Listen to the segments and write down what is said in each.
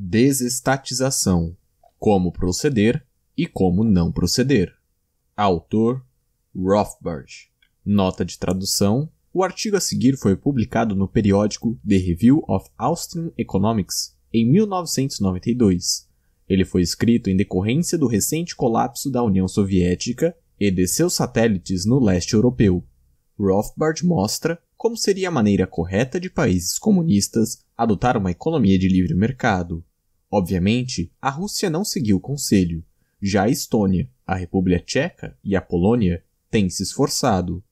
Desestatização: Como proceder e como não proceder. Autor Rothbard. Nota de tradução: O artigo a seguir foi publicado no periódico The Review of Austrian Economics em 1992. Ele foi escrito em decorrência do recente colapso da União Soviética e de seus satélites no leste europeu. Rothbard mostra como seria a maneira correta de países comunistas adotar uma economia de livre mercado. Obviamente, a Rússia não seguiu o conselho. Já a Estônia, a República Tcheca e a Polônia têm se esforçado.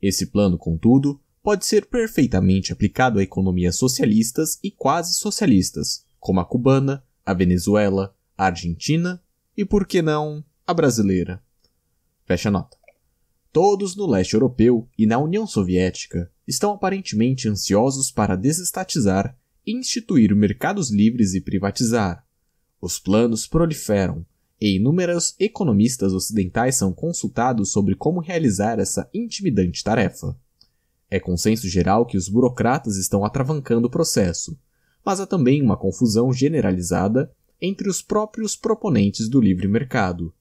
Esse plano, contudo, pode ser perfeitamente aplicado a economias socialistas e quase socialistas, como a cubana, a Venezuela, a Argentina e, por que não, a brasileira. Fecha nota. Todos no leste europeu e na União Soviética estão aparentemente ansiosos para desestatizar instituir mercados livres e privatizar. Os planos proliferam, e inúmeros economistas ocidentais são consultados sobre como realizar essa intimidante tarefa. É consenso geral que os burocratas estão atravancando o processo, mas há também uma confusão generalizada entre os próprios proponentes do livre mercado.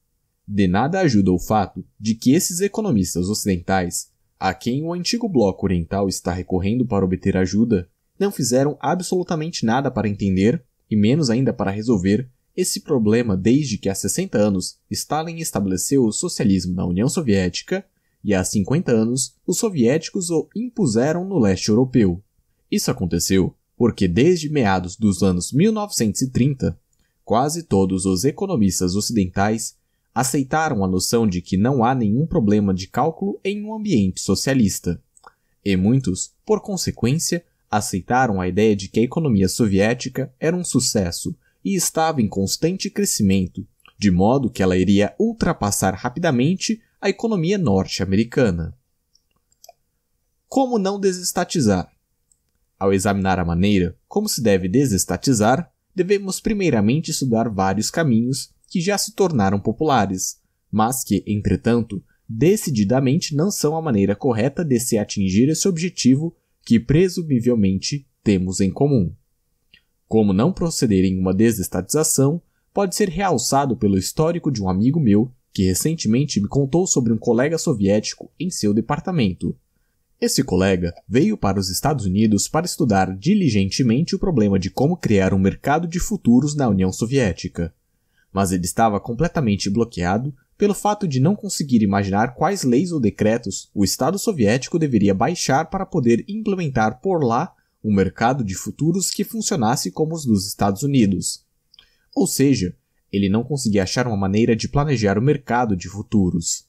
De nada ajuda o fato de que esses economistas ocidentais, a quem o antigo bloco oriental está recorrendo para obter ajuda, não fizeram absolutamente nada para entender, e menos ainda para resolver, esse problema desde que há 60 anos Stalin estabeleceu o socialismo na União Soviética e há 50 anos os soviéticos o impuseram no leste europeu. Isso aconteceu porque desde meados dos anos 1930, quase todos os economistas ocidentais aceitaram a noção de que não há nenhum problema de cálculo em um ambiente socialista. E muitos, por consequência, aceitaram a ideia de que a economia soviética era um sucesso e estava em constante crescimento, de modo que ela iria ultrapassar rapidamente a economia norte-americana. Como não desestatizar? Ao examinar a maneira como se deve desestatizar, devemos primeiramente estudar vários caminhos que já se tornaram populares, mas que, entretanto, decididamente não são a maneira correta de se atingir esse objetivo que presumivelmente temos em comum. Como não proceder em uma desestatização pode ser realçado pelo histórico de um amigo meu que recentemente me contou sobre um colega soviético em seu departamento. Esse colega veio para os Estados Unidos para estudar diligentemente o problema de como criar um mercado de futuros na União Soviética. Mas ele estava completamente bloqueado pelo fato de não conseguir imaginar quais leis ou decretos o Estado soviético deveria baixar para poder implementar por lá um mercado de futuros que funcionasse como os dos Estados Unidos. Ou seja, ele não conseguia achar uma maneira de planejar o mercado de futuros.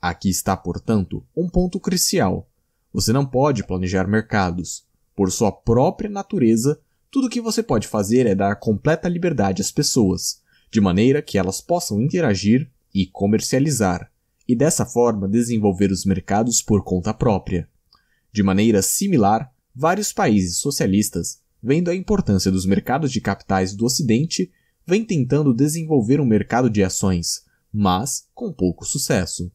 Aqui está, portanto, um ponto crucial. Você não pode planejar mercados. Por sua própria natureza, tudo o que você pode fazer é dar completa liberdade às pessoas, de maneira que elas possam interagir e comercializar, e dessa forma desenvolver os mercados por conta própria. De maneira similar, vários países socialistas, vendo a importância dos mercados de capitais do Ocidente, vêm tentando desenvolver um mercado de ações, mas com pouco sucesso.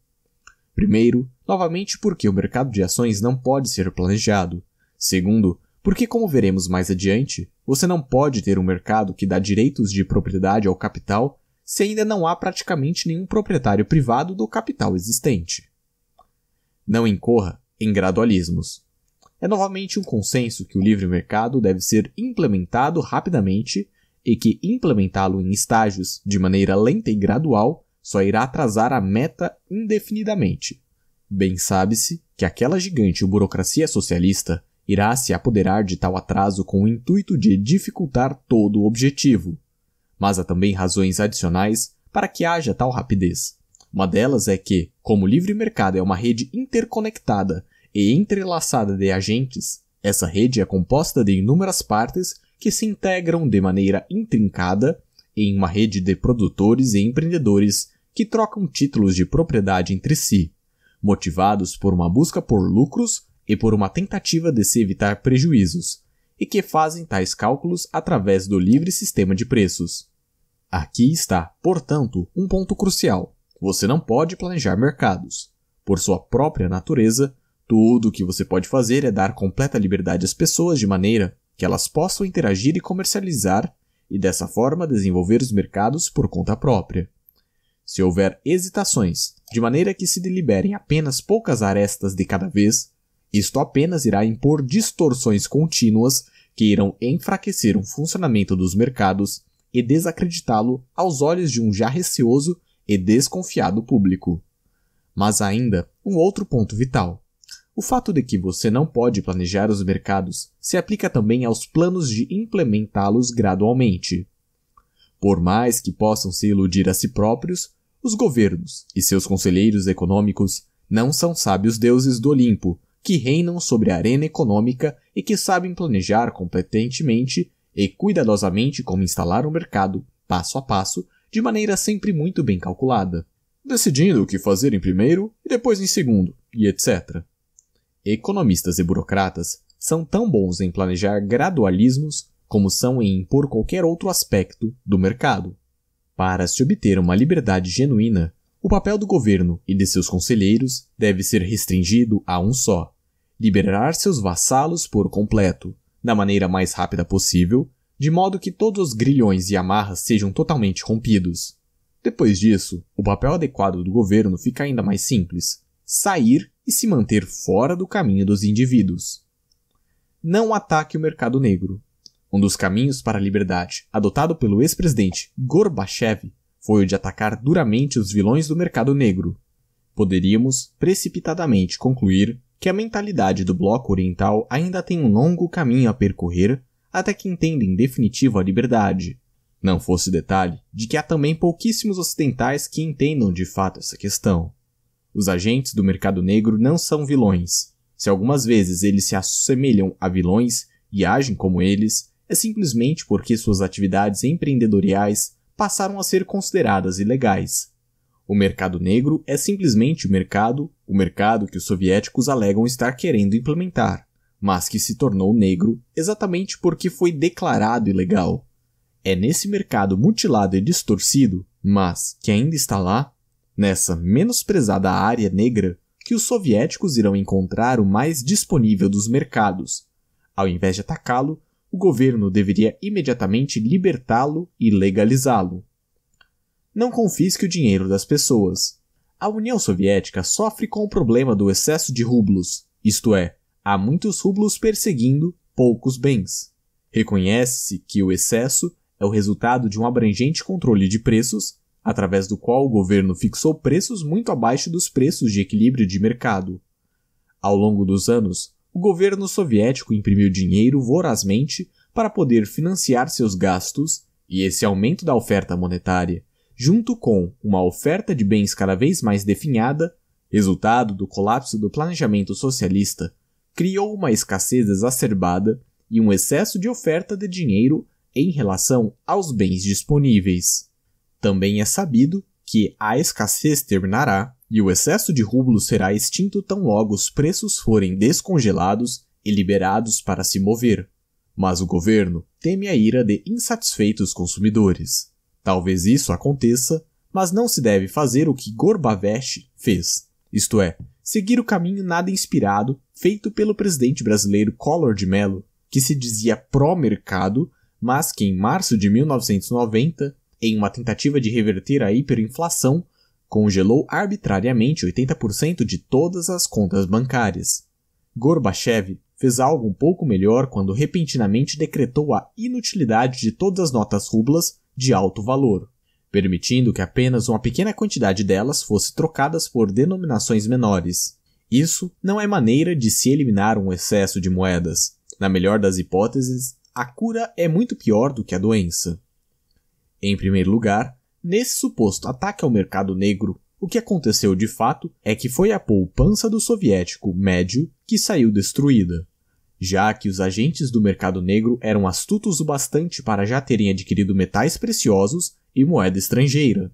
Primeiro, novamente porque o mercado de ações não pode ser planejado. Segundo, porque, como veremos mais adiante, você não pode ter um mercado que dá direitos de propriedade ao capital se ainda não há praticamente nenhum proprietário privado do capital existente. Não incorra em gradualismos. É novamente um consenso que o livre mercado deve ser implementado rapidamente e que implementá-lo em estágios de maneira lenta e gradual só irá atrasar a meta indefinidamente. Bem sabe-se que aquela gigante burocracia socialista irá se apoderar de tal atraso com o intuito de dificultar todo o objetivo, mas há também razões adicionais para que haja tal rapidez. Uma delas é que, como o livre mercado é uma rede interconectada e entrelaçada de agentes, essa rede é composta de inúmeras partes que se integram de maneira intrincada em uma rede de produtores e empreendedores que trocam títulos de propriedade entre si, motivados por uma busca por lucros e por uma tentativa de se evitar prejuízos, e que fazem tais cálculos através do livre sistema de preços. Aqui está, portanto, um ponto crucial. Você não pode planejar mercados. Por sua própria natureza, tudo o que você pode fazer é dar completa liberdade às pessoas de maneira que elas possam interagir e comercializar e dessa forma desenvolver os mercados por conta própria. Se houver hesitações, de maneira que se deliberem apenas poucas arestas de cada vez, isto apenas irá impor distorções contínuas que irão enfraquecer o funcionamento dos mercados e desacreditá-lo aos olhos de um já receoso e desconfiado público. Mas ainda um outro ponto vital. O fato de que você não pode planejar os mercados se aplica também aos planos de implementá-los gradualmente. Por mais que possam se iludir a si próprios, os governos e seus conselheiros econômicos não são sábios deuses do Olimpo que reinam sobre a arena econômica e que sabem planejar competentemente e cuidadosamente como instalar um mercado, passo a passo, de maneira sempre muito bem calculada, decidindo o que fazer em primeiro e depois em segundo, e etc. Economistas e burocratas são tão bons em planejar gradualismos como são em impor qualquer outro aspecto do mercado. Para se obter uma liberdade genuína, o papel do governo e de seus conselheiros deve ser restringido a um só: liberar seus vassalos por completo, da maneira mais rápida possível, de modo que todos os grilhões e amarras sejam totalmente rompidos. Depois disso, o papel adequado do governo fica ainda mais simples: sair e se manter fora do caminho dos indivíduos. Não ataque o mercado negro. Um dos caminhos para a liberdade adotado pelo ex-presidente Gorbachev foi o de atacar duramente os vilões do mercado negro. Poderíamos precipitadamente concluir que a mentalidade do bloco oriental ainda tem um longo caminho a percorrer até que entenda em definitivo a liberdade. Não fosse detalhe de que há também pouquíssimos ocidentais que entendam de fato essa questão. Os agentes do mercado negro não são vilões. Se algumas vezes eles se assemelham a vilões e agem como eles, é simplesmente porque suas atividades empreendedoriais passaram a ser consideradas ilegais. O mercado negro é simplesmente o mercado o mercado que os soviéticos alegam estar querendo implementar, mas que se tornou negro exatamente porque foi declarado ilegal. É nesse mercado mutilado e distorcido, mas que ainda está lá, nessa menosprezada área negra, que os soviéticos irão encontrar o mais disponível dos mercados. Ao invés de atacá-lo, o governo deveria imediatamente libertá-lo e legalizá-lo. Não confisque o dinheiro das pessoas. A União Soviética sofre com o problema do excesso de rublos, isto é, há muitos rublos perseguindo poucos bens. Reconhece-se que o excesso é o resultado de um abrangente controle de preços, através do qual o governo fixou preços muito abaixo dos preços de equilíbrio de mercado. Ao longo dos anos, o governo soviético imprimiu dinheiro vorazmente para poder financiar seus gastos, e esse aumento da oferta monetária junto com uma oferta de bens cada vez mais definhada, resultado do colapso do planejamento socialista, criou uma escassez exacerbada e um excesso de oferta de dinheiro em relação aos bens disponíveis. Também é sabido que a escassez terminará e o excesso de rublo será extinto tão logo os preços forem descongelados e liberados para se mover. Mas o governo teme a ira de insatisfeitos consumidores. Talvez isso aconteça, mas não se deve fazer o que Gorbachev fez, isto é, seguir o caminho nada inspirado feito pelo presidente brasileiro Collor de Mello, que se dizia pró-mercado, mas que em março de 1990, em uma tentativa de reverter a hiperinflação, congelou arbitrariamente 80% de todas as contas bancárias. Gorbachev fez algo um pouco melhor quando repentinamente decretou a inutilidade de todas as notas rublas de alto valor, permitindo que apenas uma pequena quantidade delas fosse trocadas por denominações menores. Isso não é maneira de se eliminar um excesso de moedas. Na melhor das hipóteses, a cura é muito pior do que a doença. Em primeiro lugar, nesse suposto ataque ao mercado negro, o que aconteceu de fato é que foi a poupança do soviético médio que saiu destruída já que os agentes do mercado negro eram astutos o bastante para já terem adquirido metais preciosos e moeda estrangeira.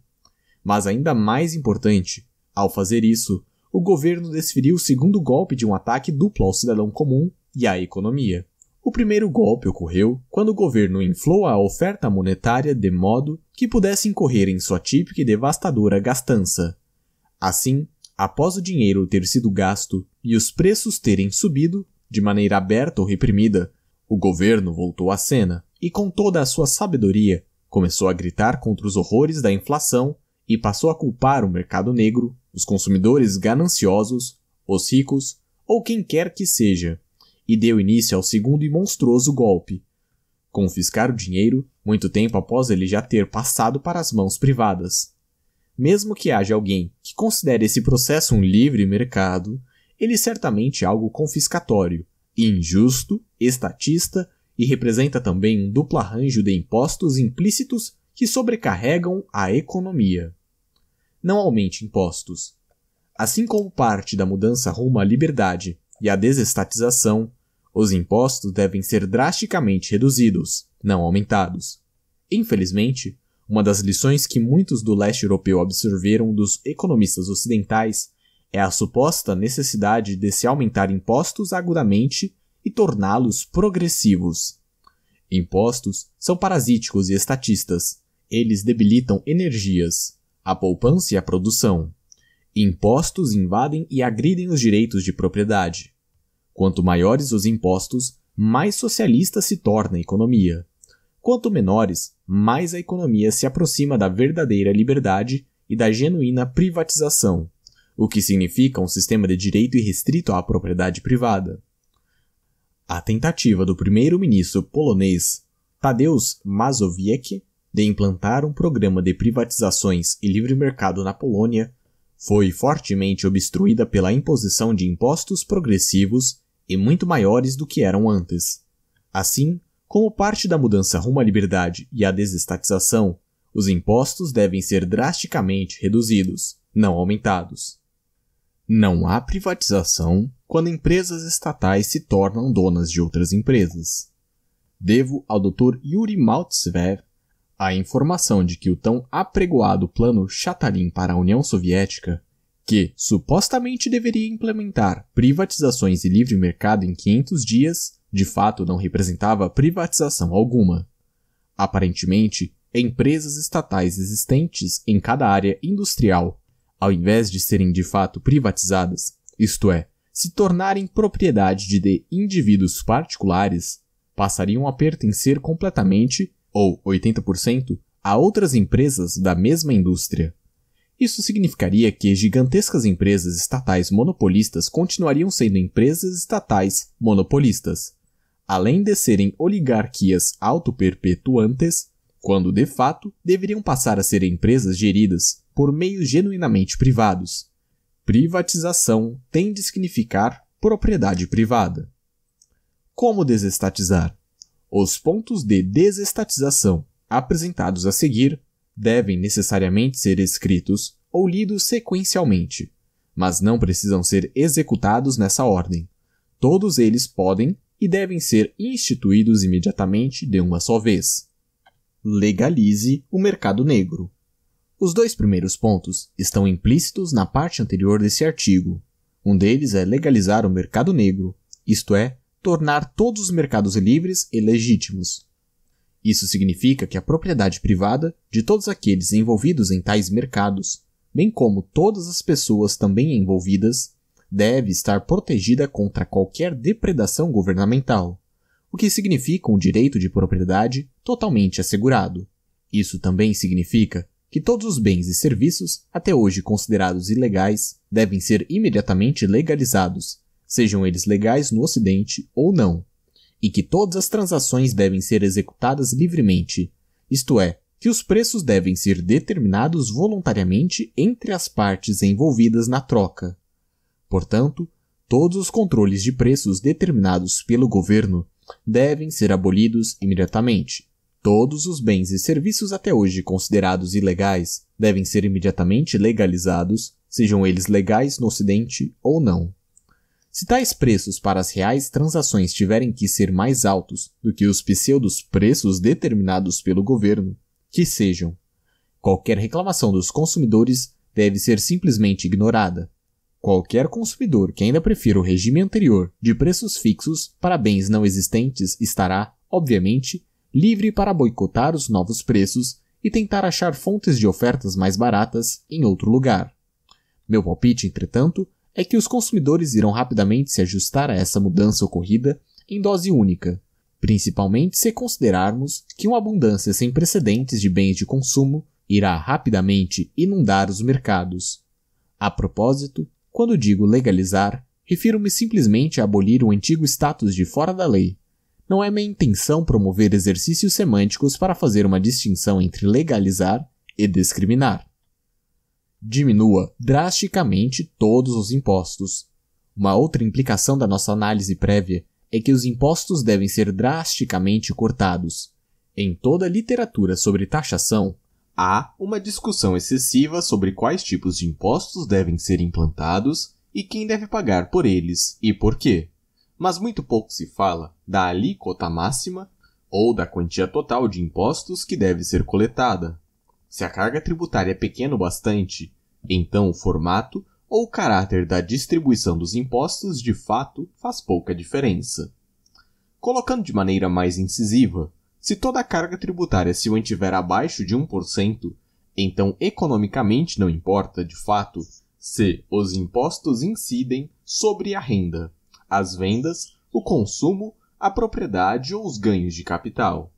Mas ainda mais importante, ao fazer isso, o governo desferiu o segundo golpe de um ataque duplo ao cidadão comum e à economia. O primeiro golpe ocorreu quando o governo inflou a oferta monetária de modo que pudesse incorrer em sua típica e devastadora gastança. Assim, após o dinheiro ter sido gasto e os preços terem subido, de maneira aberta ou reprimida, o governo voltou à cena e, com toda a sua sabedoria, começou a gritar contra os horrores da inflação e passou a culpar o mercado negro, os consumidores gananciosos, os ricos ou quem quer que seja, e deu início ao segundo e monstruoso golpe. Confiscar o dinheiro muito tempo após ele já ter passado para as mãos privadas. Mesmo que haja alguém que considere esse processo um livre mercado, ele é certamente algo confiscatório, injusto, estatista e representa também um duplo arranjo de impostos implícitos que sobrecarregam a economia. Não aumente impostos. Assim como parte da mudança rumo à liberdade e à desestatização, os impostos devem ser drasticamente reduzidos, não aumentados. Infelizmente, uma das lições que muitos do leste europeu absorveram dos economistas ocidentais é a suposta necessidade de se aumentar impostos agudamente e torná-los progressivos. Impostos são parasíticos e estatistas. Eles debilitam energias, a poupança e a produção. Impostos invadem e agridem os direitos de propriedade. Quanto maiores os impostos, mais socialista se torna a economia. Quanto menores, mais a economia se aproxima da verdadeira liberdade e da genuína privatização, o que significa um sistema de direito irrestrito à propriedade privada. A tentativa do primeiro-ministro polonês Tadeusz Mazowiecki de implantar um programa de privatizações e livre mercado na Polônia foi fortemente obstruída pela imposição de impostos progressivos e muito maiores do que eram antes. Assim, como parte da mudança rumo à liberdade e à desestatização, os impostos devem ser drasticamente reduzidos, não aumentados. Não há privatização quando empresas estatais se tornam donas de outras empresas. Devo ao Dr. Yuri Maltsev a informação de que o tão apregoado plano Chatalin para a União Soviética, que supostamente deveria implementar privatizações e livre mercado em 500 dias, de fato não representava privatização alguma. Aparentemente, empresas estatais existentes em cada área industrial ao invés de serem de fato privatizadas, isto é, se tornarem propriedade de indivíduos particulares, passariam a pertencer completamente, ou 80%, a outras empresas da mesma indústria. Isso significaria que gigantescas empresas estatais monopolistas continuariam sendo empresas estatais monopolistas. Além de serem oligarquias autoperpetuantes, quando de fato deveriam passar a ser empresas geridas por meios genuinamente privados. Privatização tende a significar propriedade privada. Como desestatizar? Os pontos de desestatização apresentados a seguir devem necessariamente ser escritos ou lidos sequencialmente, mas não precisam ser executados nessa ordem. Todos eles podem e devem ser instituídos imediatamente de uma só vez legalize o mercado negro. Os dois primeiros pontos estão implícitos na parte anterior desse artigo. Um deles é legalizar o mercado negro, isto é, tornar todos os mercados livres e legítimos. Isso significa que a propriedade privada de todos aqueles envolvidos em tais mercados, bem como todas as pessoas também envolvidas, deve estar protegida contra qualquer depredação governamental o que significa um direito de propriedade totalmente assegurado. Isso também significa que todos os bens e serviços, até hoje considerados ilegais, devem ser imediatamente legalizados, sejam eles legais no Ocidente ou não, e que todas as transações devem ser executadas livremente, isto é, que os preços devem ser determinados voluntariamente entre as partes envolvidas na troca. Portanto, todos os controles de preços determinados pelo governo devem ser abolidos imediatamente. Todos os bens e serviços até hoje considerados ilegais devem ser imediatamente legalizados, sejam eles legais no Ocidente ou não. Se tais preços para as reais transações tiverem que ser mais altos do que os pseudos preços determinados pelo governo, que sejam. Qualquer reclamação dos consumidores deve ser simplesmente ignorada. Qualquer consumidor que ainda prefira o regime anterior de preços fixos para bens não existentes estará, obviamente, livre para boicotar os novos preços e tentar achar fontes de ofertas mais baratas em outro lugar. Meu palpite, entretanto, é que os consumidores irão rapidamente se ajustar a essa mudança ocorrida em dose única, principalmente se considerarmos que uma abundância sem precedentes de bens de consumo irá rapidamente inundar os mercados. A propósito, quando digo legalizar, refiro-me simplesmente a abolir o antigo status de fora da lei. Não é minha intenção promover exercícios semânticos para fazer uma distinção entre legalizar e discriminar. Diminua drasticamente todos os impostos. Uma outra implicação da nossa análise prévia é que os impostos devem ser drasticamente cortados. Em toda a literatura sobre taxação, Há uma discussão excessiva sobre quais tipos de impostos devem ser implantados e quem deve pagar por eles e por quê. Mas muito pouco se fala da alíquota máxima ou da quantia total de impostos que deve ser coletada. Se a carga tributária é pequena o bastante, então o formato ou o caráter da distribuição dos impostos de fato faz pouca diferença. Colocando de maneira mais incisiva, se toda a carga tributária se mantiver abaixo de 1%, então economicamente não importa, de fato, se os impostos incidem sobre a renda, as vendas, o consumo, a propriedade ou os ganhos de capital.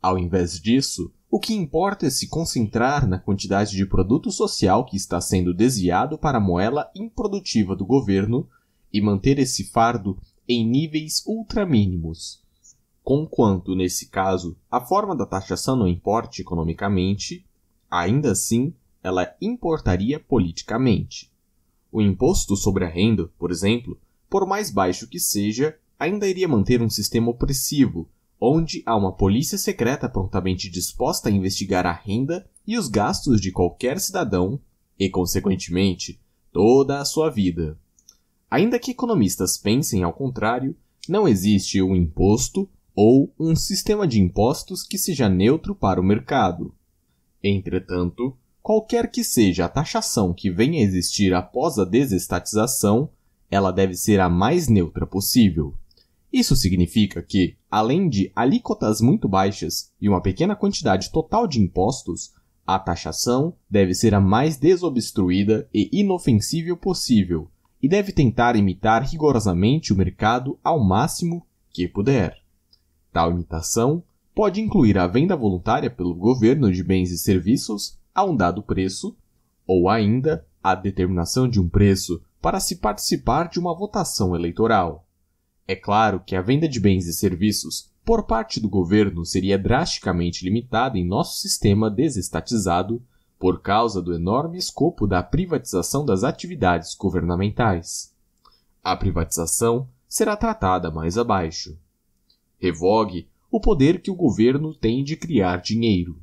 Ao invés disso, o que importa é se concentrar na quantidade de produto social que está sendo desviado para a moela improdutiva do governo e manter esse fardo em níveis ultramínimos. Conquanto, nesse caso, a forma da taxação não importe economicamente, ainda assim ela importaria politicamente. O imposto sobre a renda, por exemplo, por mais baixo que seja, ainda iria manter um sistema opressivo, onde há uma polícia secreta prontamente disposta a investigar a renda e os gastos de qualquer cidadão e, consequentemente, toda a sua vida. Ainda que economistas pensem ao contrário, não existe um imposto ou um sistema de impostos que seja neutro para o mercado. Entretanto, qualquer que seja a taxação que venha a existir após a desestatização, ela deve ser a mais neutra possível. Isso significa que, além de alíquotas muito baixas e uma pequena quantidade total de impostos, a taxação deve ser a mais desobstruída e inofensível possível e deve tentar imitar rigorosamente o mercado ao máximo que puder. Tal imitação pode incluir a venda voluntária pelo governo de bens e serviços a um dado preço, ou ainda a determinação de um preço para se participar de uma votação eleitoral. É claro que a venda de bens e serviços por parte do governo seria drasticamente limitada em nosso sistema desestatizado por causa do enorme escopo da privatização das atividades governamentais. A privatização será tratada mais abaixo revogue o poder que o governo tem de criar dinheiro.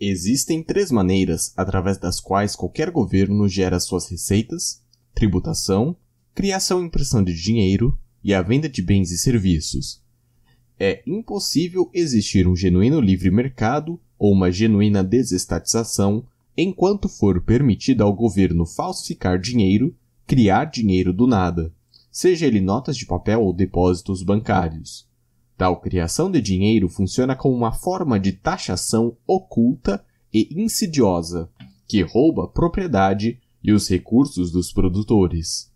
Existem três maneiras através das quais qualquer governo gera suas receitas: tributação, criação e impressão de dinheiro e a venda de bens e serviços. É impossível existir um genuíno livre mercado ou uma genuína desestatização enquanto for permitida ao governo falsificar dinheiro, criar dinheiro do nada, seja ele notas de papel ou depósitos bancários. Tal criação de dinheiro funciona como uma forma de taxação oculta e insidiosa, que rouba propriedade e os recursos dos produtores.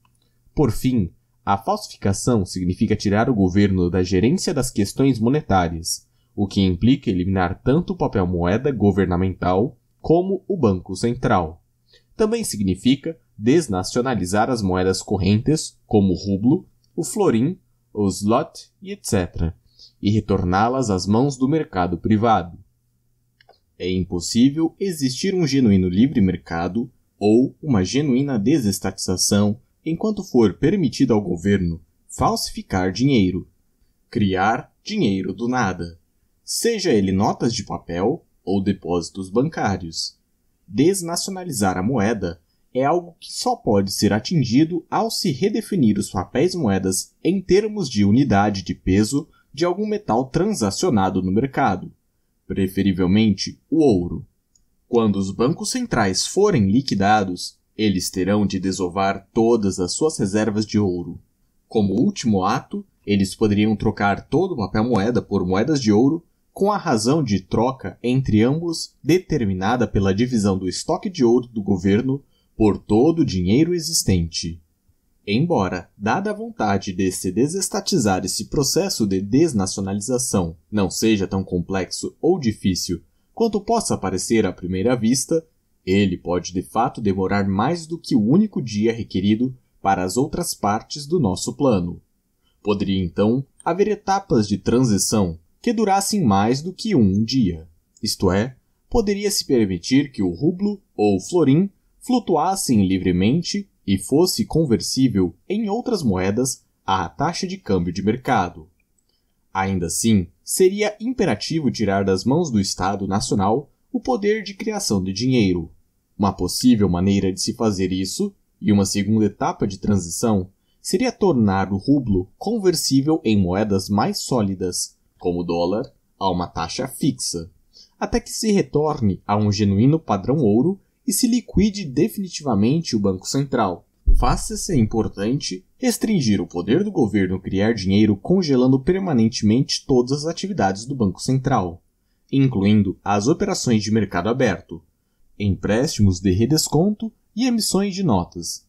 Por fim, a falsificação significa tirar o governo da gerência das questões monetárias, o que implica eliminar tanto o papel moeda governamental como o Banco Central. Também significa desnacionalizar as moedas correntes, como o rublo, o florim, o slot e etc e retorná-las às mãos do mercado privado. É impossível existir um genuíno livre mercado ou uma genuína desestatização enquanto for permitido ao governo falsificar dinheiro, criar dinheiro do nada, seja ele notas de papel ou depósitos bancários. Desnacionalizar a moeda é algo que só pode ser atingido ao se redefinir os papéis moedas em termos de unidade de peso de algum metal transacionado no mercado, preferivelmente o ouro. Quando os bancos centrais forem liquidados, eles terão de desovar todas as suas reservas de ouro. Como último ato, eles poderiam trocar todo o papel moeda por moedas de ouro, com a razão de troca entre ambos determinada pela divisão do estoque de ouro do governo por todo o dinheiro existente. Embora, dada a vontade de se desestatizar esse processo de desnacionalização, não seja tão complexo ou difícil quanto possa parecer à primeira vista, ele pode de fato demorar mais do que o único dia requerido para as outras partes do nosso plano. Poderia então haver etapas de transição que durassem mais do que um dia, isto é, poderia se permitir que o rublo ou o florim flutuassem livremente e fosse conversível em outras moedas à taxa de câmbio de mercado. Ainda assim, seria imperativo tirar das mãos do Estado Nacional o poder de criação de dinheiro. Uma possível maneira de se fazer isso, e uma segunda etapa de transição, seria tornar o rublo conversível em moedas mais sólidas, como o dólar, a uma taxa fixa, até que se retorne a um genuíno padrão ouro e se liquide definitivamente o Banco Central. Faça-se importante restringir o poder do governo criar dinheiro congelando permanentemente todas as atividades do Banco Central, incluindo as operações de mercado aberto, empréstimos de redesconto e emissões de notas.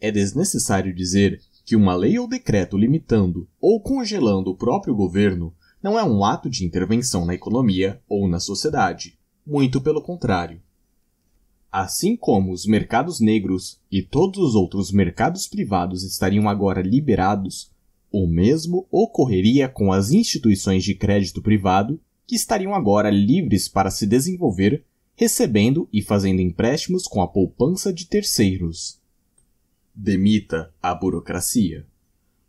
É desnecessário dizer que uma lei ou decreto limitando ou congelando o próprio governo não é um ato de intervenção na economia ou na sociedade. Muito pelo contrário. Assim como os mercados negros e todos os outros mercados privados estariam agora liberados, o mesmo ocorreria com as instituições de crédito privado, que estariam agora livres para se desenvolver, recebendo e fazendo empréstimos com a poupança de terceiros. Demita a burocracia.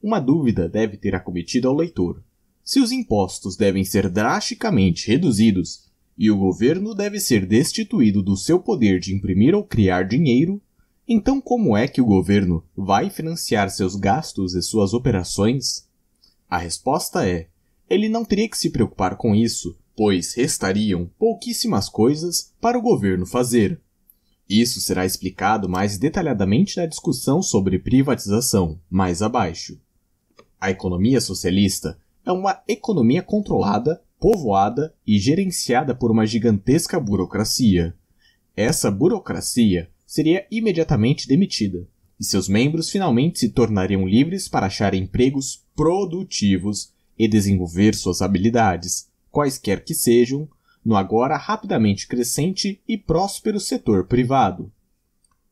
Uma dúvida deve ter acometido ao leitor. Se os impostos devem ser drasticamente reduzidos e o governo deve ser destituído do seu poder de imprimir ou criar dinheiro, então como é que o governo vai financiar seus gastos e suas operações? A resposta é: ele não teria que se preocupar com isso, pois restariam pouquíssimas coisas para o governo fazer. Isso será explicado mais detalhadamente na discussão sobre privatização, mais abaixo. A economia socialista é uma economia controlada povoada e gerenciada por uma gigantesca burocracia. Essa burocracia seria imediatamente demitida, e seus membros finalmente se tornariam livres para achar empregos produtivos e desenvolver suas habilidades, quaisquer que sejam, no agora rapidamente crescente e próspero setor privado.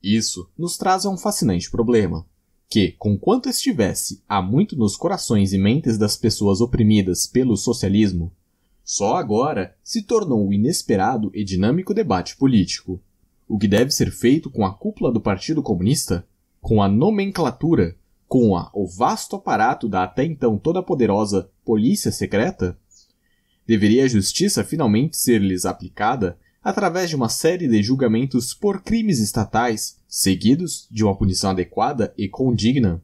Isso nos traz a um fascinante problema, que, conquanto estivesse há muito nos corações e mentes das pessoas oprimidas pelo socialismo, só agora se tornou o inesperado e dinâmico debate político. O que deve ser feito com a cúpula do Partido Comunista? Com a nomenclatura? Com a, o vasto aparato da até então toda poderosa Polícia Secreta? Deveria a justiça finalmente ser-lhes aplicada através de uma série de julgamentos por crimes estatais, seguidos de uma punição adequada e condigna?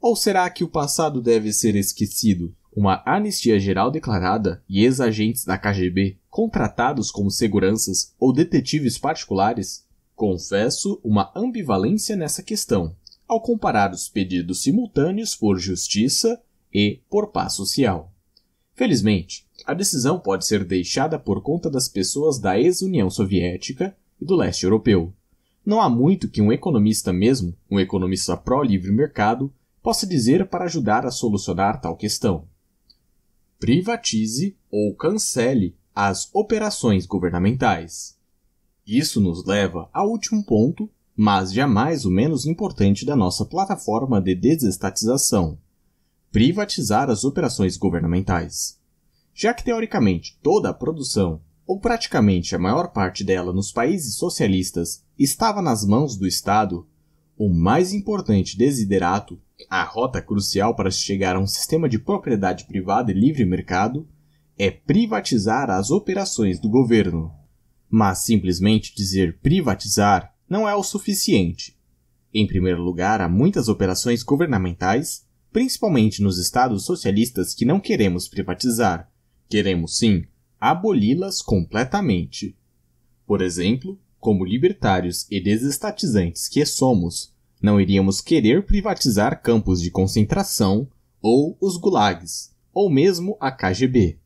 Ou será que o passado deve ser esquecido uma anistia geral declarada e ex-agentes da KGB contratados como seguranças ou detetives particulares, confesso uma ambivalência nessa questão, ao comparar os pedidos simultâneos por justiça e por paz social. Felizmente, a decisão pode ser deixada por conta das pessoas da ex-União Soviética e do leste europeu. Não há muito que um economista mesmo, um economista pró-livre mercado, possa dizer para ajudar a solucionar tal questão privatize ou cancele as operações governamentais. Isso nos leva ao último ponto, mas jamais o menos importante da nossa plataforma de desestatização: privatizar as operações governamentais. Já que teoricamente toda a produção, ou praticamente a maior parte dela nos países socialistas, estava nas mãos do Estado, o mais importante desiderato, a rota crucial para se chegar a um sistema de propriedade privada e livre mercado, é privatizar as operações do governo. Mas simplesmente dizer privatizar não é o suficiente. Em primeiro lugar, há muitas operações governamentais, principalmente nos estados socialistas, que não queremos privatizar. Queremos sim aboli-las completamente. Por exemplo, como libertários e desestatizantes que somos, não iríamos querer privatizar campos de concentração ou os gulags, ou mesmo a KGB.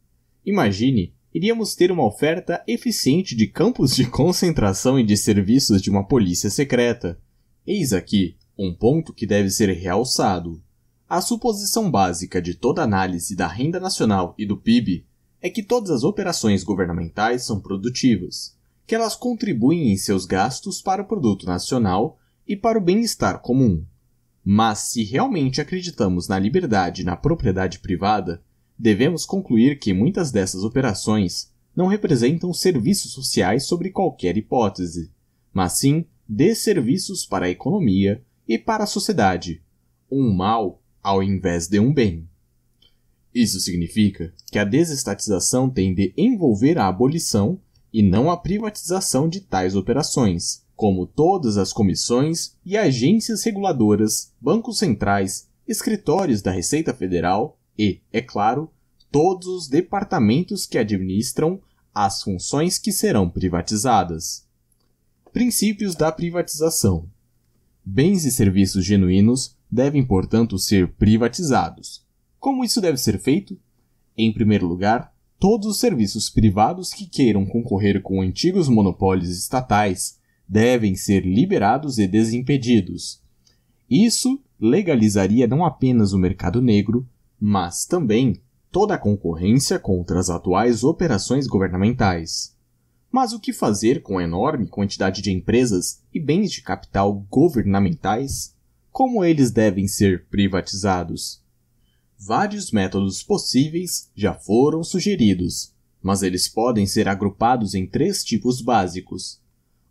Imagine, iríamos ter uma oferta eficiente de campos de concentração e de serviços de uma polícia secreta. Eis aqui um ponto que deve ser realçado. A suposição básica de toda análise da renda nacional e do PIB é que todas as operações governamentais são produtivas que elas contribuem em seus gastos para o produto nacional e para o bem-estar comum. Mas se realmente acreditamos na liberdade e na propriedade privada, devemos concluir que muitas dessas operações não representam serviços sociais sobre qualquer hipótese, mas sim desserviços para a economia e para a sociedade, um mal ao invés de um bem. Isso significa que a desestatização tem de envolver a abolição e não a privatização de tais operações, como todas as comissões e agências reguladoras, bancos centrais, escritórios da Receita Federal e, é claro, todos os departamentos que administram as funções que serão privatizadas. Princípios da privatização: Bens e serviços genuínos devem, portanto, ser privatizados. Como isso deve ser feito? Em primeiro lugar, Todos os serviços privados que queiram concorrer com antigos monopólios estatais devem ser liberados e desimpedidos. Isso legalizaria não apenas o mercado negro, mas também toda a concorrência contra as atuais operações governamentais. Mas o que fazer com a enorme quantidade de empresas e bens de capital governamentais? Como eles devem ser privatizados? Vários métodos possíveis já foram sugeridos, mas eles podem ser agrupados em três tipos básicos.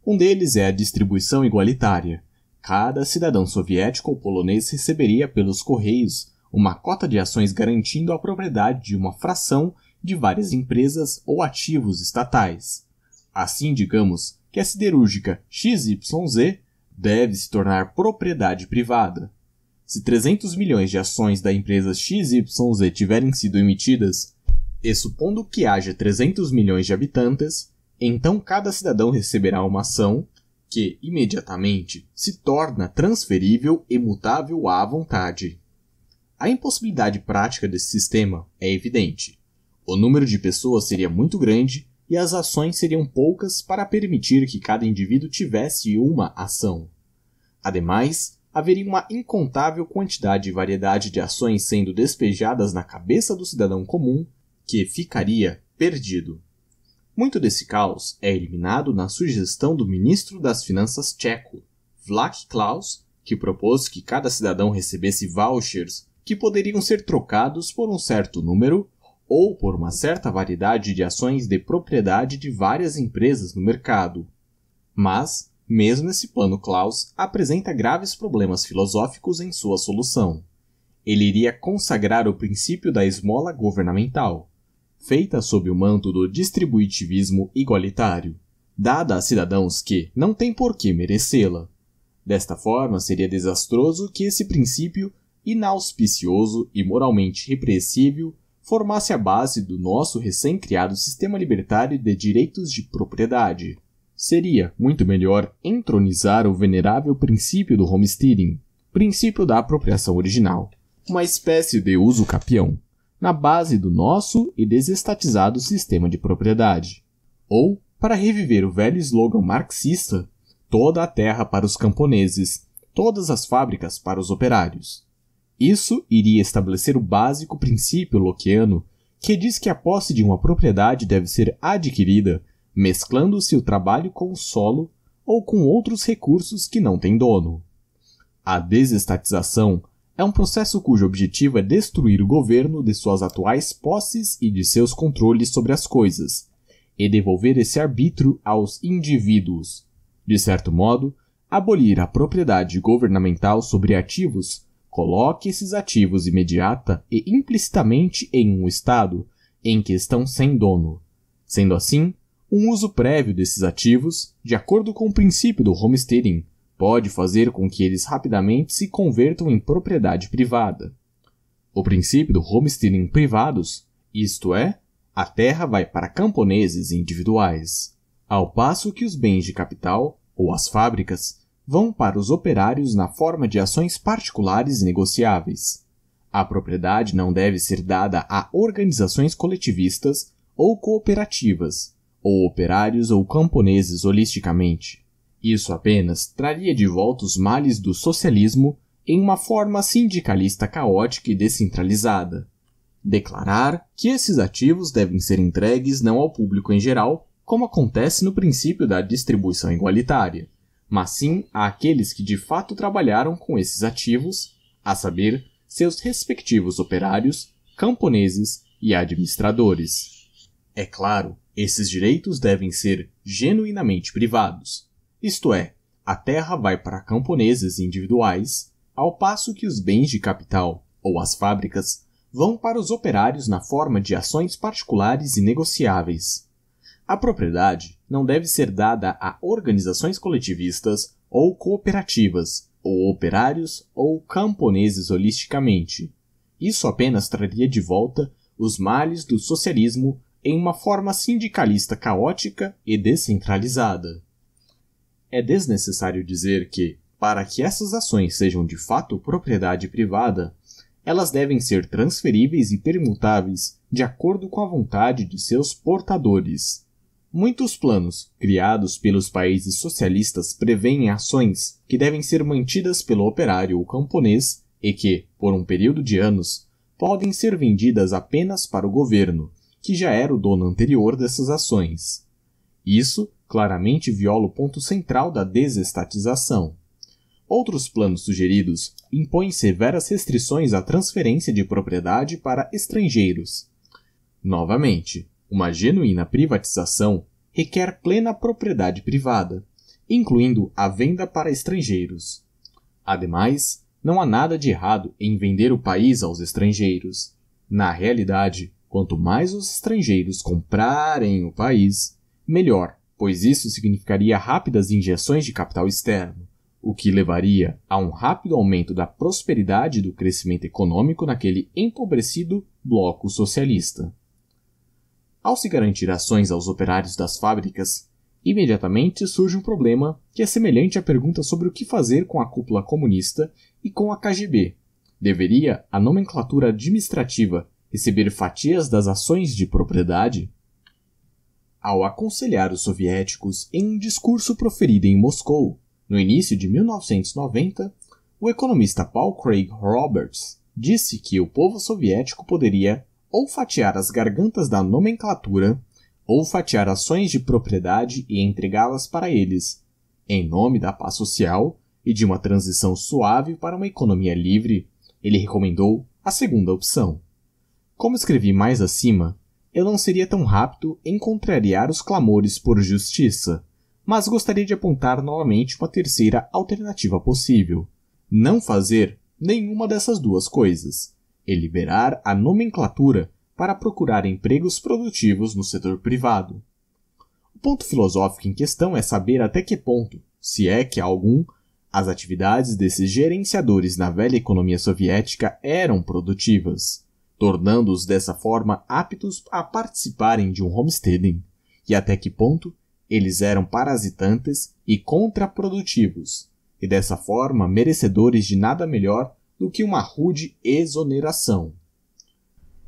Um deles é a distribuição igualitária. Cada cidadão soviético ou polonês receberia pelos correios uma cota de ações garantindo a propriedade de uma fração de várias empresas ou ativos estatais. Assim, digamos que a siderúrgica XYZ deve se tornar propriedade privada. Se 300 milhões de ações da empresa XYZ tiverem sido emitidas, e supondo que haja 300 milhões de habitantes, então cada cidadão receberá uma ação que, imediatamente, se torna transferível e mutável à vontade. A impossibilidade prática desse sistema é evidente. O número de pessoas seria muito grande e as ações seriam poucas para permitir que cada indivíduo tivesse uma ação. Ademais, haveria uma incontável quantidade e variedade de ações sendo despejadas na cabeça do cidadão comum, que ficaria perdido. Muito desse caos é eliminado na sugestão do ministro das Finanças tcheco, Vlach Klaus, que propôs que cada cidadão recebesse vouchers que poderiam ser trocados por um certo número ou por uma certa variedade de ações de propriedade de várias empresas no mercado. Mas mesmo esse plano Klaus, apresenta graves problemas filosóficos em sua solução. Ele iria consagrar o princípio da esmola governamental, feita sob o manto do distributivismo igualitário, dada a cidadãos que não têm por que merecê-la. Desta forma, seria desastroso que esse princípio inauspicioso e moralmente repressível formasse a base do nosso recém-criado sistema libertário de direitos de propriedade. Seria muito melhor entronizar o venerável princípio do homesteading, princípio da apropriação original, uma espécie de uso capião, na base do nosso e desestatizado sistema de propriedade. Ou, para reviver o velho slogan marxista, toda a terra para os camponeses, todas as fábricas para os operários. Isso iria estabelecer o básico princípio loquiano que diz que a posse de uma propriedade deve ser adquirida mesclando-se o trabalho com o solo ou com outros recursos que não têm dono. A desestatização é um processo cujo objetivo é destruir o governo de suas atuais posses e de seus controles sobre as coisas, e devolver esse arbítrio aos indivíduos. De certo modo, abolir a propriedade governamental sobre ativos coloque esses ativos imediata e implicitamente em um estado em que estão sem dono. Sendo assim, um uso prévio desses ativos, de acordo com o princípio do homesteading, pode fazer com que eles rapidamente se convertam em propriedade privada. O princípio do homesteading privados, isto é, a terra vai para camponeses individuais, ao passo que os bens de capital, ou as fábricas, vão para os operários na forma de ações particulares e negociáveis. A propriedade não deve ser dada a organizações coletivistas ou cooperativas, ou operários ou camponeses holisticamente. Isso apenas traria de volta os males do socialismo em uma forma sindicalista caótica e descentralizada. Declarar que esses ativos devem ser entregues não ao público em geral, como acontece no princípio da distribuição igualitária, mas sim àqueles que de fato trabalharam com esses ativos, a saber, seus respectivos operários, camponeses e administradores. É claro esses direitos devem ser genuinamente privados, isto é, a terra vai para camponeses individuais, ao passo que os bens de capital ou as fábricas vão para os operários na forma de ações particulares e negociáveis. A propriedade não deve ser dada a organizações coletivistas ou cooperativas, ou operários ou camponeses holisticamente. Isso apenas traria de volta os males do socialismo em uma forma sindicalista caótica e descentralizada. É desnecessário dizer que, para que essas ações sejam de fato propriedade privada, elas devem ser transferíveis e permutáveis de acordo com a vontade de seus portadores. Muitos planos, criados pelos países socialistas, preveem ações que devem ser mantidas pelo operário ou camponês e que, por um período de anos, podem ser vendidas apenas para o governo, que já era o dono anterior dessas ações. Isso claramente viola o ponto central da desestatização. Outros planos sugeridos impõem severas restrições à transferência de propriedade para estrangeiros. Novamente, uma genuína privatização requer plena propriedade privada, incluindo a venda para estrangeiros. Ademais, não há nada de errado em vender o país aos estrangeiros. Na realidade, Quanto mais os estrangeiros comprarem o país, melhor, pois isso significaria rápidas injeções de capital externo, o que levaria a um rápido aumento da prosperidade e do crescimento econômico naquele empobrecido bloco socialista. Ao se garantir ações aos operários das fábricas, imediatamente surge um problema que é semelhante à pergunta sobre o que fazer com a cúpula comunista e com a KGB. Deveria a nomenclatura administrativa receber fatias das ações de propriedade? Ao aconselhar os soviéticos em um discurso proferido em Moscou, no início de 1990, o economista Paul Craig Roberts disse que o povo soviético poderia ou fatiar as gargantas da nomenclatura, ou fatiar ações de propriedade e entregá-las para eles, em nome da paz social e de uma transição suave para uma economia livre, ele recomendou a segunda opção. Como escrevi mais acima, eu não seria tão rápido em contrariar os clamores por justiça, mas gostaria de apontar novamente uma terceira alternativa possível: não fazer nenhuma dessas duas coisas, e liberar a nomenclatura para procurar empregos produtivos no setor privado. O ponto filosófico em questão é saber até que ponto, se é que há algum, as atividades desses gerenciadores na velha economia soviética eram produtivas tornando-os dessa forma aptos a participarem de um homesteading, e até que ponto eles eram parasitantes e contraprodutivos, e dessa forma merecedores de nada melhor do que uma rude exoneração.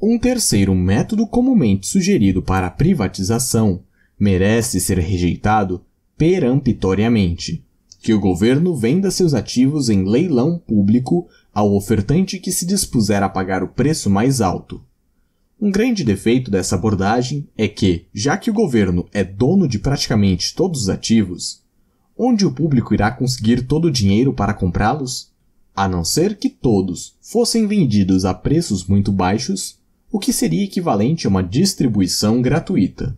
Um terceiro método comumente sugerido para a privatização merece ser rejeitado peremptoriamente: que o governo venda seus ativos em leilão público ao ofertante que se dispuser a pagar o preço mais alto. Um grande defeito dessa abordagem é que, já que o governo é dono de praticamente todos os ativos, onde o público irá conseguir todo o dinheiro para comprá-los? A não ser que todos fossem vendidos a preços muito baixos, o que seria equivalente a uma distribuição gratuita.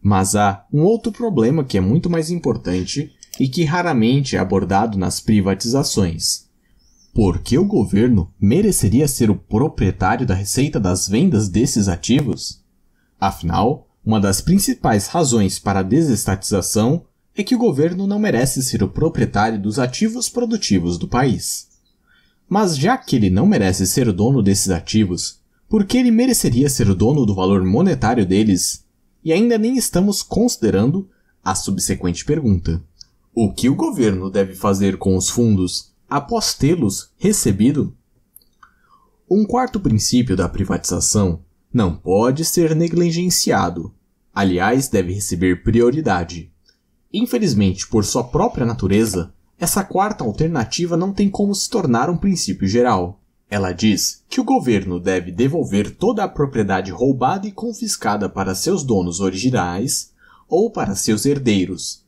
Mas há um outro problema que é muito mais importante e que raramente é abordado nas privatizações por que o governo mereceria ser o proprietário da receita das vendas desses ativos? Afinal, uma das principais razões para a desestatização é que o governo não merece ser o proprietário dos ativos produtivos do país. Mas já que ele não merece ser o dono desses ativos, por que ele mereceria ser o dono do valor monetário deles? E ainda nem estamos considerando a subsequente pergunta: o que o governo deve fazer com os fundos após tê-los recebido? Um quarto princípio da privatização não pode ser negligenciado, aliás, deve receber prioridade. Infelizmente, por sua própria natureza, essa quarta alternativa não tem como se tornar um princípio geral. Ela diz que o governo deve devolver toda a propriedade roubada e confiscada para seus donos originais ou para seus herdeiros,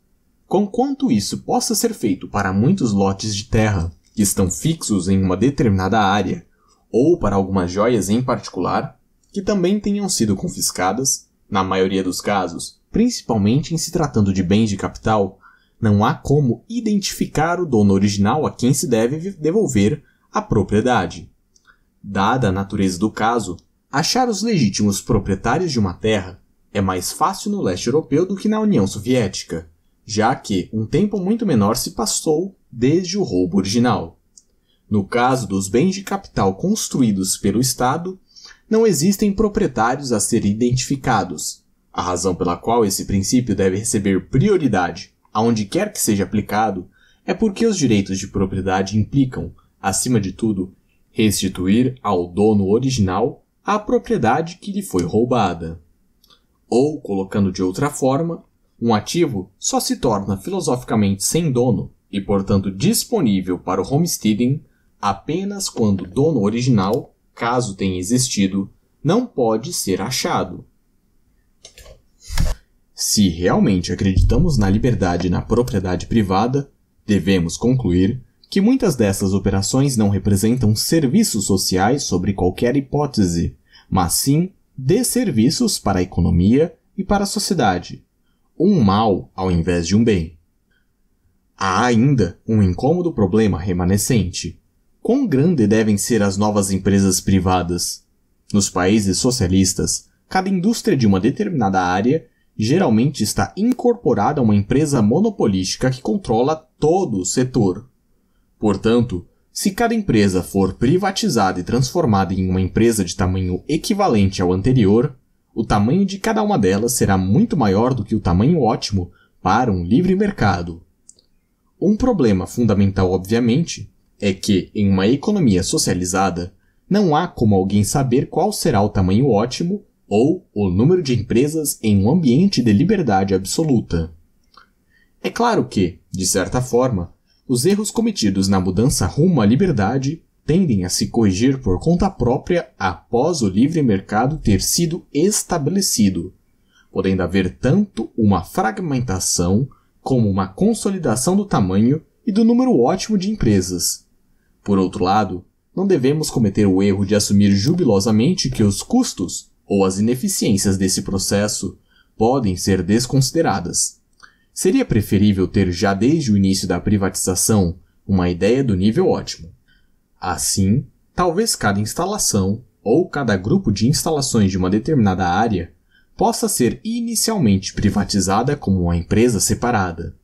Conquanto isso possa ser feito para muitos lotes de terra que estão fixos em uma determinada área, ou para algumas joias em particular, que também tenham sido confiscadas, na maioria dos casos, principalmente em se tratando de bens de capital, não há como identificar o dono original a quem se deve devolver a propriedade. Dada a natureza do caso, achar os legítimos proprietários de uma terra é mais fácil no leste europeu do que na União Soviética já que um tempo muito menor se passou desde o roubo original. No caso dos bens de capital construídos pelo Estado, não existem proprietários a serem identificados, a razão pela qual esse princípio deve receber prioridade, aonde quer que seja aplicado, é porque os direitos de propriedade implicam, acima de tudo, restituir ao dono original a propriedade que lhe foi roubada. Ou, colocando de outra forma, um ativo só se torna filosoficamente sem dono e, portanto, disponível para o homesteading apenas quando o dono original, caso tenha existido, não pode ser achado. Se realmente acreditamos na liberdade e na propriedade privada, devemos concluir que muitas dessas operações não representam serviços sociais sobre qualquer hipótese, mas sim desserviços para a economia e para a sociedade, um mal ao invés de um bem. Há ainda um incômodo problema remanescente. Quão grande devem ser as novas empresas privadas? Nos países socialistas, cada indústria de uma determinada área geralmente está incorporada a uma empresa monopolística que controla todo o setor. Portanto, se cada empresa for privatizada e transformada em uma empresa de tamanho equivalente ao anterior, o tamanho de cada uma delas será muito maior do que o tamanho ótimo para um livre mercado. Um problema fundamental, obviamente, é que, em uma economia socializada, não há como alguém saber qual será o tamanho ótimo ou o número de empresas em um ambiente de liberdade absoluta. É claro que, de certa forma, os erros cometidos na mudança rumo à liberdade tendem a se corrigir por conta própria após o livre mercado ter sido estabelecido, podendo haver tanto uma fragmentação como uma consolidação do tamanho e do número ótimo de empresas. Por outro lado, não devemos cometer o erro de assumir jubilosamente que os custos ou as ineficiências desse processo podem ser desconsideradas. Seria preferível ter já desde o início da privatização uma ideia do nível ótimo. Assim, talvez cada instalação ou cada grupo de instalações de uma determinada área possa ser inicialmente privatizada como uma empresa separada.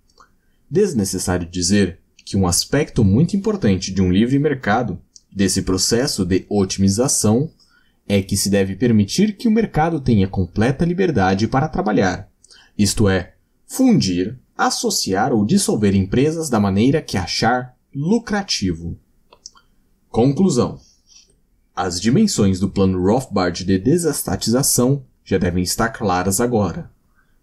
Desnecessário dizer que um aspecto muito importante de um livre mercado, desse processo de otimização, é que se deve permitir que o mercado tenha completa liberdade para trabalhar, isto é, fundir, associar ou dissolver empresas da maneira que achar lucrativo. Conclusão: As dimensões do plano Rothbard de desestatização já devem estar claras agora.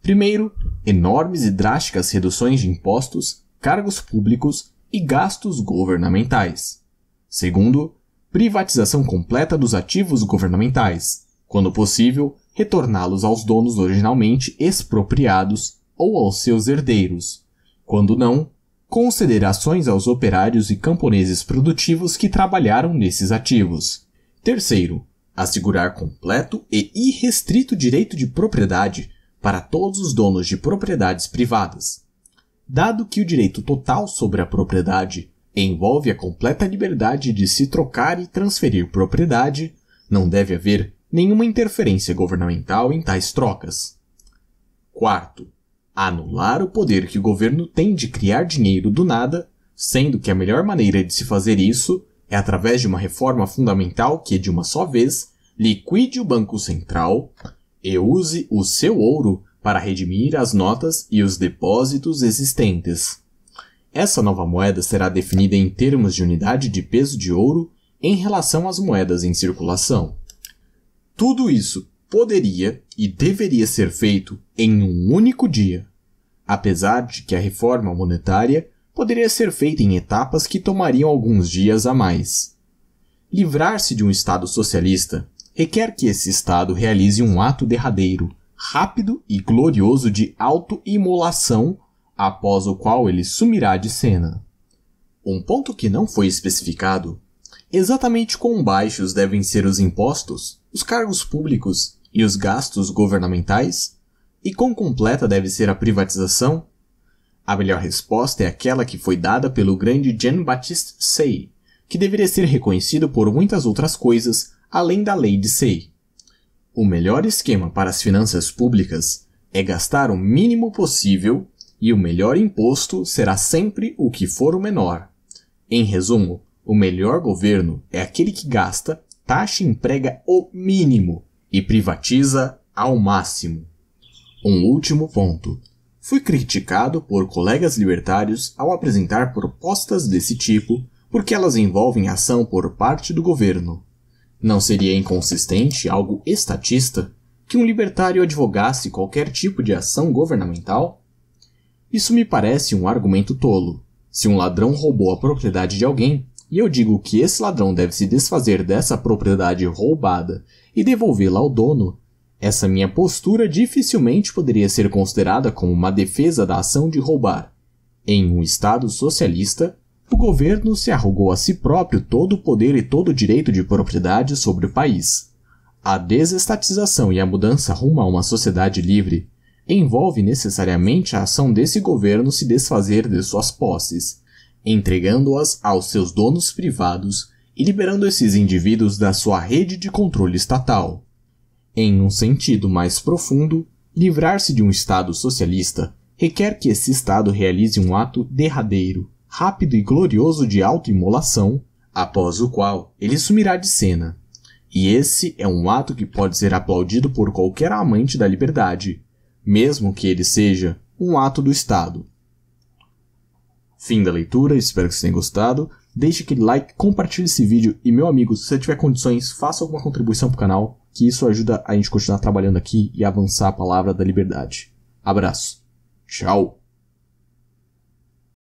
Primeiro, enormes e drásticas reduções de impostos, cargos públicos e gastos governamentais. Segundo, privatização completa dos ativos governamentais, quando possível, retorná-los aos donos originalmente expropriados ou aos seus herdeiros. Quando não, Considerações aos operários e camponeses produtivos que trabalharam nesses ativos. Terceiro, assegurar completo e irrestrito direito de propriedade para todos os donos de propriedades privadas. Dado que o direito total sobre a propriedade envolve a completa liberdade de se trocar e transferir propriedade, não deve haver nenhuma interferência governamental em tais trocas. Quarto, anular o poder que o governo tem de criar dinheiro do nada, sendo que a melhor maneira de se fazer isso é através de uma reforma fundamental que, de uma só vez, liquide o Banco Central e use o seu ouro para redimir as notas e os depósitos existentes. Essa nova moeda será definida em termos de unidade de peso de ouro em relação às moedas em circulação. Tudo isso poderia e deveria ser feito em um único dia, apesar de que a reforma monetária poderia ser feita em etapas que tomariam alguns dias a mais. Livrar-se de um Estado socialista requer que esse Estado realize um ato derradeiro, rápido e glorioso de autoimolação, após o qual ele sumirá de cena. Um ponto que não foi especificado: exatamente quão baixos devem ser os impostos, os cargos públicos e os gastos governamentais? E quão completa deve ser a privatização? A melhor resposta é aquela que foi dada pelo grande Jean-Baptiste Say, que deveria ser reconhecido por muitas outras coisas além da lei de Say. O melhor esquema para as finanças públicas é gastar o mínimo possível e o melhor imposto será sempre o que for o menor. Em resumo, o melhor governo é aquele que gasta, taxa e emprega o mínimo e privatiza ao máximo. Um último ponto. Fui criticado por colegas libertários ao apresentar propostas desse tipo porque elas envolvem ação por parte do governo. Não seria inconsistente algo estatista que um libertário advogasse qualquer tipo de ação governamental? Isso me parece um argumento tolo. Se um ladrão roubou a propriedade de alguém, e eu digo que esse ladrão deve se desfazer dessa propriedade roubada e devolvê-la ao dono. Essa minha postura dificilmente poderia ser considerada como uma defesa da ação de roubar. Em um Estado socialista, o governo se arrogou a si próprio todo o poder e todo o direito de propriedade sobre o país. A desestatização e a mudança rumo a uma sociedade livre envolve necessariamente a ação desse governo se desfazer de suas posses entregando-as aos seus donos privados e liberando esses indivíduos da sua rede de controle estatal. Em um sentido mais profundo, livrar-se de um Estado socialista requer que esse Estado realize um ato derradeiro, rápido e glorioso de autoimolação, após o qual ele sumirá de cena. E esse é um ato que pode ser aplaudido por qualquer amante da liberdade, mesmo que ele seja um ato do Estado. Fim da leitura, espero que vocês tenham gostado. Deixe aquele like, compartilhe esse vídeo e, meu amigo, se você tiver condições, faça alguma contribuição pro canal, que isso ajuda a gente continuar trabalhando aqui e avançar a palavra da liberdade. Abraço. Tchau.